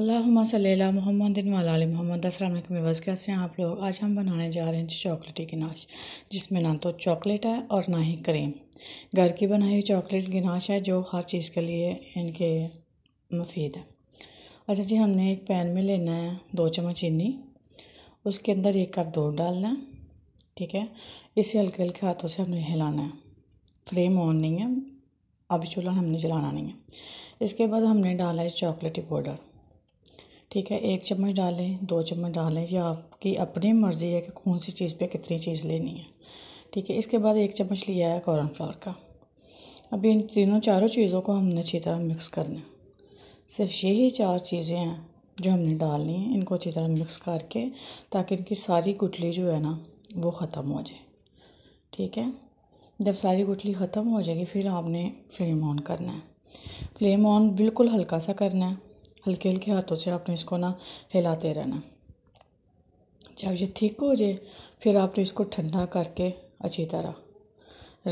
अल्लाह सल्ला मोहम्मद वाल मोहम्मद अस्सलाम वालेकुम कैसे हैं आप लोग आज हम बनाने जा रहे हैं चॉकलेटी गिनाश जिसमें ना तो चॉकलेट है और ना ही क्रीम घर की बनाई हुई चॉकलेट गिनाश है जो हर चीज़ के लिए इनके मुफीद है अच्छा जी हमने एक पैन में लेना है दो चम्मच चीनी उसके अंदर एक कप दूध डालना है ठीक है इसे हल्के हल्के हाथों से हमने हिलाना है फ्लेम ऑन नहीं है अभी चूल्हा हमने जलाना नहीं है इसके बाद हमने डाला है चॉकलेटी पाउडर ठीक है एक चम्मच डालें दो चम्मच डालें या आपकी अपनी मर्ज़ी है कि कौन सी चीज़ पे कितनी चीज़ लेनी है ठीक है इसके बाद एक चम्मच लिया है कॉर्नफ्लावर का अब इन तीनों चारों चीज़ों को हमने अच्छी तरह मिक्स करना है सिर्फ यही चार चीज़ें हैं जो हमने डालनी है इनको अच्छी तरह मिक्स करके ताकि इनकी सारी गुटली जो है ना वो ख़त्म हो जाए ठीक है जब सारी गुटली ख़त्म हो जाएगी फिर आपने फ्लेम ऑन करना है फ्लेम ऑन बिल्कुल हल्का सा करना है हल्के हल्के हाथों से आपने इसको ना हिलाते रहना जब ये ठीक हो जाए फिर आपने इसको ठंडा करके अच्छी तरह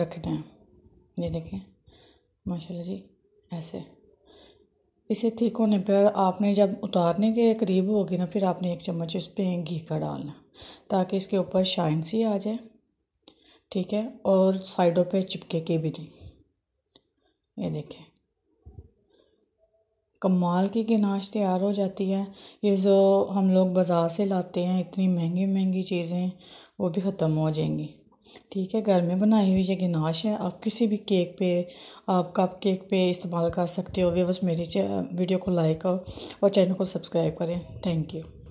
रखना है ये देखें माशाल्लाह जी ऐसे इसे ठीक होने पर आपने जब उतारने के करीब होगी ना फिर आपने एक चम्मच इस पर घी का डालना ताकि इसके ऊपर शाइन सी आ जाए ठीक है और साइडों पे चिपके के भी नहीं ये देखें कमाल की गनाश तैयार हो जाती है ये जो हम लोग बाज़ार से लाते हैं इतनी महंगी महंगी चीज़ें वो भी ख़त्म हो जाएंगी ठीक है घर में बनाई हुई ये गनाश है आप किसी भी केक पे आप कप केक पे इस्तेमाल कर सकते हो बस मेरी वीडियो को लाइक और चैनल को सब्सक्राइब करें थैंक यू